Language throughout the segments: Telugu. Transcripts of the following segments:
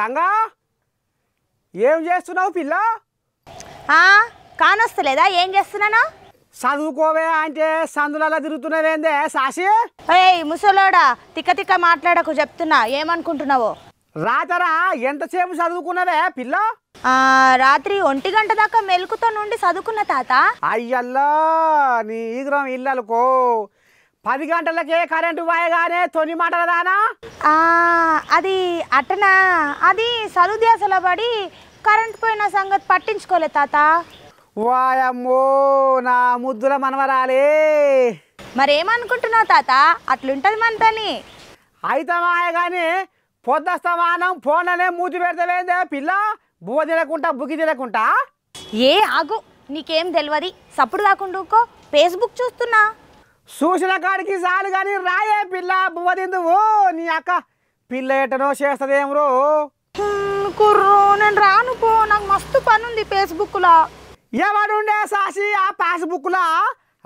గంగా ఏం చేస్తున్నావు పిల్ల కానొస్తలేదా ఏం చేస్తున్నాను చదువుకోవే అంటే సందులలో తిరుగుతున్నవేందే సాసి ఏయ్ ముసలోడా తిక్క తిక్క మాట్లాడకు చెప్తున్నా ఏమనుకుంటున్నావు రాతరా ఎంతసేపు చదువుకున్నవే పిల్ల రాత్రి ఒంటి గంట దాకా మెలుకుతో నుండి చదువుకున్న తాత అయ్యల్లా నీ ఈగ్రం ఇల్లలకో పది గంటలకే కరెంటు పోయగానే తొలి మాటలు దానా అది అట్టనా అది సలుదేశలో పడి కరెంట్ పోయిన సంగతి పట్టించుకోలే తాత వాయమ్మో నా ముద్దుల మనవరాలే మరేమనుకుంటున్నావు తాత అట్లుంటది మనతోని అయితమాయ కానీ పొద్దస్తమానం ఫోన్లనే మూతి పెడతలేదు పిల్ల బువ్వ తినకుంటా బుగ్గి తినకుంటా ఏ ఆగు నీకేం తెలియదు సప్పుడు కాకుండా ఫేస్బుక్ చూస్తున్నా చూసిన కాడికి చాలు కానీ రాయే పిల్ల బువ్వదిందువు నీ అక్క పిల్ల ఎట్టనో చేస్తుందేమ్రో కుర్రో నేను రాను పో నాకు మస్తు పని ఉంది ఫేస్బుక్లో ఎవడుండే సాసి ఆ ఫేస్బుక్లో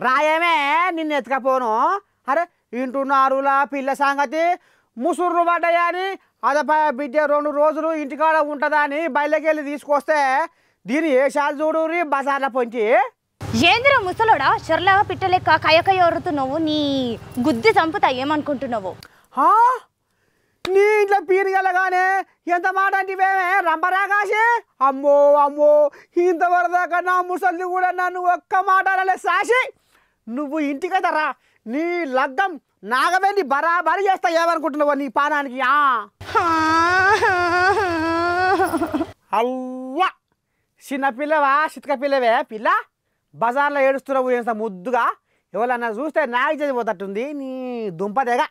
రాయమే నిన్ను ఎత్తుకపోను అరే ఇంటున్నారులా పిల్ల సంగతి ముసుర్రు పడ్డాయని అదపై బిడ్డ రెండు రోజులు ఇంటికాడ ఉంటుందని బయలుకెళ్ళి తీసుకొస్తే దీని ఏ చాలు చూడు బజార్ల పొంచి ఏందిరా ముసలోడా చర్లాగా పిట్టలేక కయకయ ఒరుతున్నావు నీ గుద్ది చంపుతా ఏమనుకుంటున్నావు నీ ఇంట్లో పీరిగలగానే ఎంత మాట అంటే రంపరాకాశే అమ్మో అమ్మో ఇంతవరదాకా నా ముసలి కూడా నన్ను ఒక్క మాట అనలే సాసి నువ్వు ఇంటికైతే రా నీ లగ్గం నాగవేణి బరాబరి చేస్తా ఏమనుకుంటున్నావు నీ పానానికి అవ్వ చిన్న పిల్లవా చితక పిల్లవే పిల్ల బజార్లో ఏడుస్తున్నావు చేస్తా ముద్దుగా ఎవరన్నా చూస్తే నాకు చదిపోతట్టుంది నీ దుంపదేగ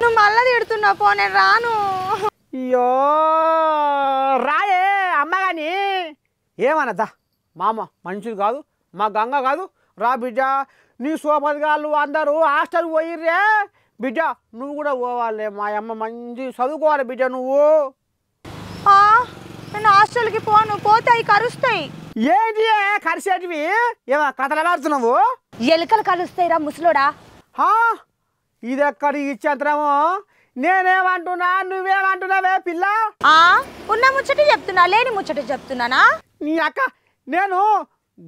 నువ్వు మళ్ళా తిడుతున్నావు పో రాను అయ్యో రాయే అమ్మగాని ఏమన్నదా మామ మనుషులు కాదు మా గంగ కాదు రా బిడ్డ నీ సోపతిగాళ్ళు అందరూ హాస్టల్ పోయిర్రే బిడ్డ నువ్వు కూడా పోవాలి మా అమ్మ మంచి చదువుకోవాలి బిడ్డ నువ్వు హాస్టల్కి పోను పోతాయి కరుస్తాయి ఏంటి కరిసేటివి ఏమో కథలు ఆడుతున్నావు ఎలుకలు రా ముసలోడా ఇది ఎక్కడ ఇచ్చేంతరమో నేనేమంటున్నా నువ్వేమంటున్నావే పిల్ల ఆ ఉన్న ముచ్చట చెప్తున్నా లేని ముచ్చట చెప్తున్నానా నీ అక్క నేను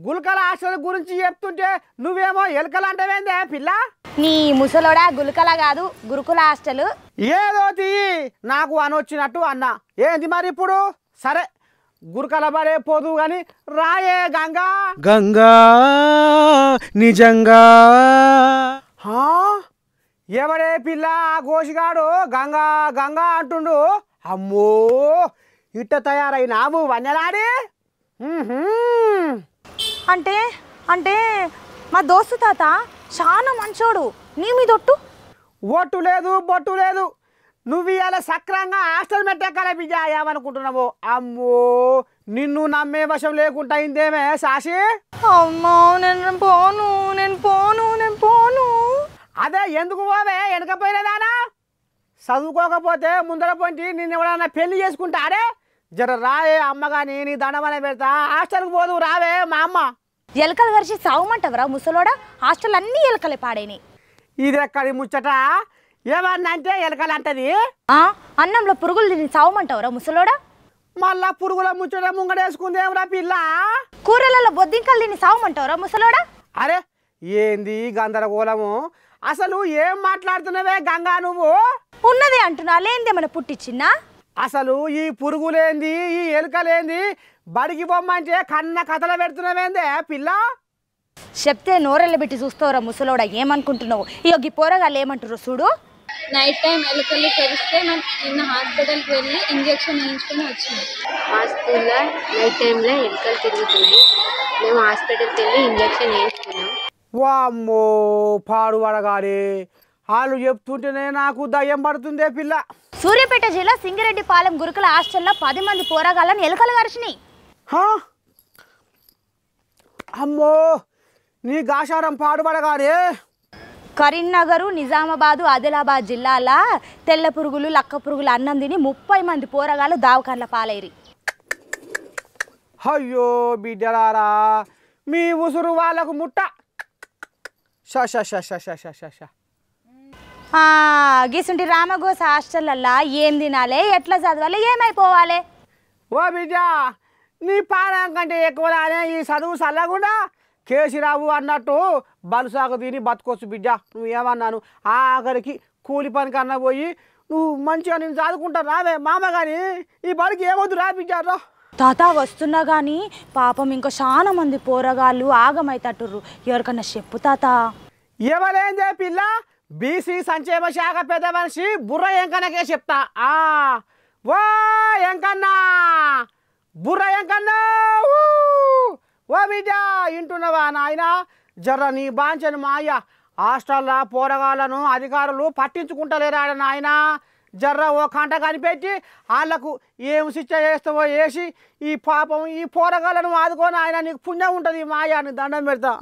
గులకల ఆశల గురించి చెప్తుంటే నువ్వేమో ఎలుకలు అంటవేందే పిల్ల నీ ముసలోడా గుల్కల కాదు గురుకుల హాస్టల్ ఏదో నాకు అనొచ్చినట్టు అన్నా ఏంది మరి ఇప్పుడు సరే గురకల పోదు గాని రాయే గంగా గంగా నిజంగా ఎవడే పిల్ల గోషిగాడు గంగా గంగా అంటుండు అమ్మో ఇట్ట తయారైనావు వన్నెలాడి అంటే అంటే మా దోస్తు తాత చాలా మంచోడు నీ మీద ఒట్టు ఒట్టు లేదు బొట్టు లేదు నువ్వు ఇలా సక్రంగా హాస్టల్ పెట్టకాల బిజా ఏమనుకుంటున్నావు అమ్మో నిన్ను నమ్మే వశం లేకుండా అయిందేమే సాసి అమ్మో నేను పోను నేను పోను నేను పోను అదే ఎందుకు పోవే వెనకపోయినదానా చదువుకోకపోతే ముందర పొంచి నిన్ను ఎవడన్నా పెళ్లి అరే జర రావే అమ్మగాని నీ దండమనే పెడతా హాస్టల్కి పోదు రావే మా అమ్మ ఎలకలు కరిచి సావమంటవరా ముసలోడా హాస్టల్ అన్నీ ఎలకలే పాడైనాయి ఇది ఎక్కడి ముచ్చట ఏమన్నంటే ఎలకలంటది అన్నంలో పురుగులు తిని చావమంటావురా ముసలోడా మళ్ళా పురుగుల ముచ్చట ఏమరా పిల్ల కూరలలో బొద్దింకలు తిని చావమంటావురా ముసలోడా అరే ఏంది గందరగోళము అసలు ఏం మాట్లాడుతున్నావే గంగా నువ్వు ఉన్నది అంటున్నా లేనిదేమైనా పుట్టిచ్చిన్నా అసలు ఈ పురుగులేంది ఈ ఎలుకలేంది బడికి బొమ్మంటే కన్న కథలు పెడుతున్నావేందే పిల్ల చెప్తే నోరెళ్ళబెట్టి చూస్తావురా ముసలోడ ఏమనుకుంటున్నావు ఈ యొక్క పోరగాళ్ళు ఏమంటారు చూడు నైట్ టైం ఎలుకలు తెరిస్తే మనం నిన్న హాస్పిటల్కి వెళ్ళి ఇంజక్షన్ వేయించుకొని వచ్చినాం హాస్పిటల్లో నైట్ టైంలో ఎలుకలు తిరుగుతున్నాయి మేము హాస్పిటల్కి వెళ్ళి ఇంజక్షన్ వేయించుకున్నాం వామ్మో పాడువడగాలి వాళ్ళు చెప్తుంటేనే నాకు దయ్యం పడుతుందే పిల్ల సూర్యాపేట జిల్లా సింగిరెడ్డిపాలెం గురుకుల హాస్టల్లో పది మంది పోరాగాళ్ళని ఎలుకలు కరిచినాయి అమ్మో నీ గాషారం పాడుబడగానే కరీంనగర్ నిజామాబాదు ఆదిలాబాద్ జిల్లాల తెల్ల పురుగులు లక్క పురుగులు అన్నం తిని ముప్పై మంది పోరగాళ్ళు దావకాన్ల పాలైరి అయ్యో బిడ్డలారా మీ ఉసురు వాళ్ళకు ముట్ట గీసుంటి రామగోస హాస్టల్లల్లా ఏం తినాలి ఎట్లా చదవాలి ఏమైపోవాలి ఓ బిడ్డ నీ పాలం కంటే ఎక్కువ ఈ చదువు చల్లకుండా కేసీరావు అన్నట్టు బలుసాగు తిని బతుకోవచ్చు బిడ్డ నువ్వు ఏమన్నాను ఆఖరికి కూలి పని కన్నా పోయి నువ్వు మంచిగా నేను చదువుకుంటా రావే మామ కానీ ఈ బడికి ఏమొద్దు రాపించారా తాత వస్తున్నా కానీ పాపం ఇంకా చాలా మంది పోరగాళ్ళు ఆగమైతట్టుర్రు ఎవరికన్నా చెప్పు తాత ఏమలేందే పిల్ల బీసీ సంక్షేమ శాఖ పెద్ద మనిషి బుర్ర ఎంకనకే చెప్తా ఆ వా ఎంక బిడ్డ వింటున్నావా నాయన జర్ర నీ బాంచను మాయ హాస్టల్ల పోరగాళ్లను అధికారులు పట్టించుకుంటలేరా నాయన జర్ర ఓ కంట కనిపెట్టి వాళ్ళకు ఏం శిక్ష చేస్తావో వేసి ఈ పాపం ఈ పోరగాళ్ళను ఆదుకొని ఆయన నీకు పుణ్యం ఉంటుంది మాయా దండం పెడతా